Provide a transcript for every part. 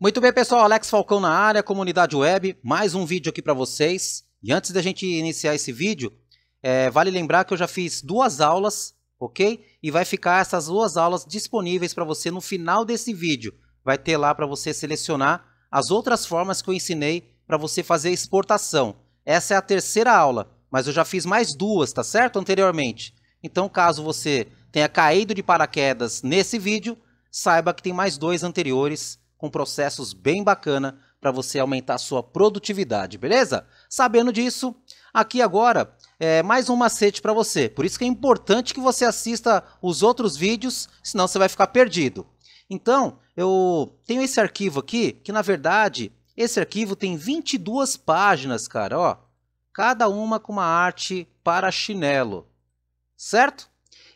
Muito bem, pessoal. Alex Falcão na área, comunidade web. Mais um vídeo aqui para vocês. E antes da gente iniciar esse vídeo, é, vale lembrar que eu já fiz duas aulas, ok? E vai ficar essas duas aulas disponíveis para você no final desse vídeo. Vai ter lá para você selecionar as outras formas que eu ensinei para você fazer exportação. Essa é a terceira aula, mas eu já fiz mais duas, tá certo? Anteriormente. Então, caso você tenha caído de paraquedas nesse vídeo, saiba que tem mais dois anteriores com processos bem bacana para você aumentar a sua produtividade, beleza? Sabendo disso, aqui agora é mais um macete para você. Por isso que é importante que você assista os outros vídeos, senão você vai ficar perdido. Então, eu tenho esse arquivo aqui, que na verdade, esse arquivo tem 22 páginas, cara, ó. Cada uma com uma arte para chinelo, certo?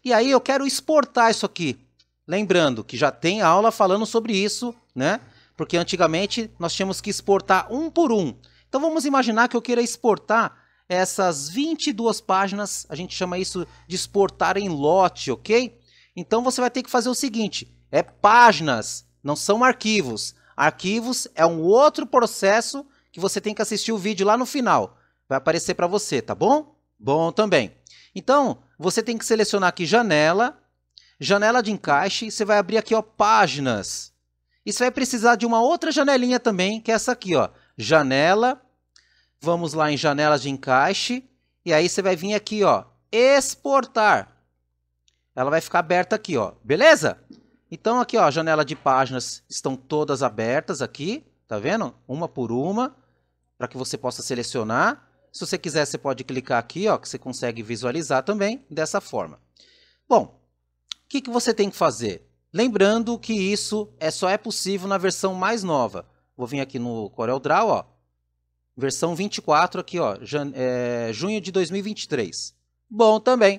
E aí eu quero exportar isso aqui. Lembrando que já tem aula falando sobre isso né? Porque antigamente nós tínhamos que exportar um por um. Então vamos imaginar que eu queira exportar essas 22 páginas, a gente chama isso de exportar em lote, ok? Então você vai ter que fazer o seguinte, é páginas, não são arquivos. Arquivos é um outro processo que você tem que assistir o vídeo lá no final. Vai aparecer para você, tá bom? Bom também. Então, você tem que selecionar aqui janela, janela de encaixe, você vai abrir aqui ó, páginas. E você vai precisar de uma outra janelinha também, que é essa aqui, ó. Janela. Vamos lá em janelas de encaixe. E aí você vai vir aqui, ó. Exportar. Ela vai ficar aberta aqui, ó. Beleza? Então aqui, ó, a janela de páginas estão todas abertas aqui. Tá vendo? Uma por uma. Para que você possa selecionar. Se você quiser, você pode clicar aqui, ó, que você consegue visualizar também dessa forma. Bom, o que, que você tem que fazer? Lembrando que isso é, só é possível na versão mais nova. Vou vir aqui no CorelDRAW, ó. Versão 24 aqui, ó, é, junho de 2023. Bom também.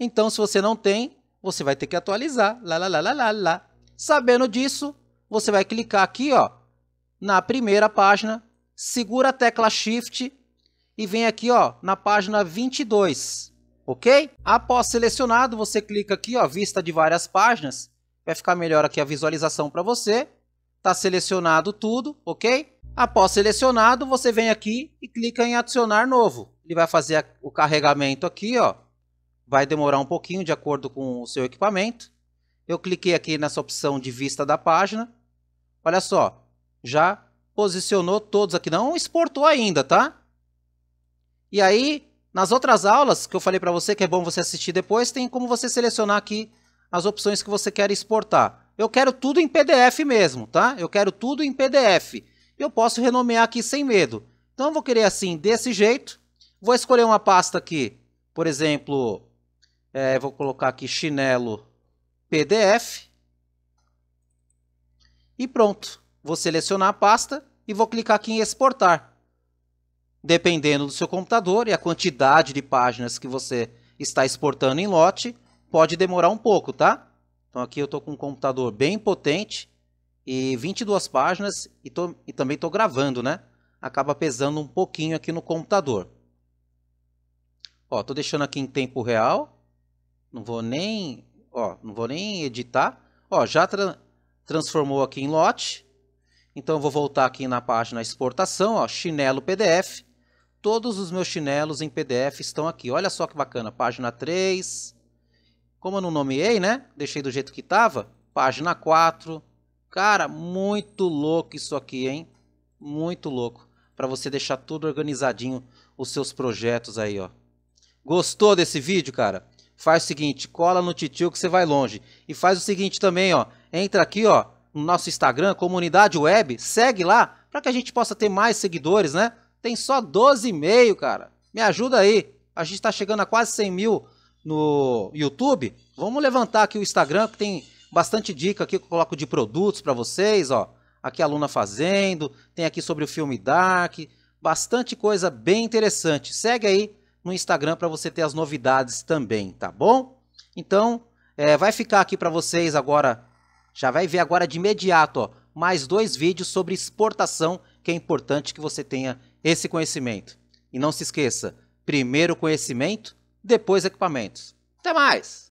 Então, se você não tem, você vai ter que atualizar. Lá, lá, lá, lá, lá, lá. Sabendo disso, você vai clicar aqui, ó, na primeira página, segura a tecla Shift e vem aqui, ó, na página 22, ok? Após selecionado, você clica aqui, ó, vista de várias páginas Vai ficar melhor aqui a visualização para você. está selecionado tudo, ok? Após selecionado, você vem aqui e clica em adicionar novo. Ele vai fazer o carregamento aqui, ó. Vai demorar um pouquinho de acordo com o seu equipamento. Eu cliquei aqui nessa opção de vista da página. Olha só, já posicionou todos aqui. Não exportou ainda, tá? E aí, nas outras aulas que eu falei para você, que é bom você assistir depois, tem como você selecionar aqui as opções que você quer exportar. Eu quero tudo em PDF mesmo, tá? Eu quero tudo em PDF. Eu posso renomear aqui sem medo. Então vou querer assim, desse jeito. Vou escolher uma pasta aqui, por exemplo, é, vou colocar aqui chinelo PDF. E pronto. Vou selecionar a pasta e vou clicar aqui em exportar. Dependendo do seu computador e a quantidade de páginas que você está exportando em lote, pode demorar um pouco, tá? Então aqui eu estou com um computador bem potente e 22 páginas e, tô, e também estou gravando, né? Acaba pesando um pouquinho aqui no computador. Ó, tô deixando aqui em tempo real. Não vou nem, ó, não vou nem editar. Ó, já tra transformou aqui em lote. Então vou voltar aqui na página exportação, ó, chinelo PDF. Todos os meus chinelos em PDF estão aqui. Olha só que bacana, página 3, como eu não nomeei, né? Deixei do jeito que tava. Página 4. Cara, muito louco isso aqui, hein? Muito louco. Para você deixar tudo organizadinho os seus projetos aí, ó. Gostou desse vídeo, cara? Faz o seguinte, cola no titio que você vai longe. E faz o seguinte também, ó. Entra aqui, ó, no nosso Instagram, comunidade web, segue lá para que a gente possa ter mais seguidores, né? Tem só 12,5, cara. Me ajuda aí. A gente está chegando a quase 100 mil no YouTube, vamos levantar aqui o Instagram, que tem bastante dica aqui que eu coloco de produtos para vocês, ó. Aqui a Luna fazendo, tem aqui sobre o filme Dark, bastante coisa bem interessante. Segue aí no Instagram para você ter as novidades também, tá bom? Então, é, vai ficar aqui para vocês agora, já vai ver agora de imediato, ó, mais dois vídeos sobre exportação, que é importante que você tenha esse conhecimento. E não se esqueça, primeiro conhecimento, depois equipamentos. Até mais!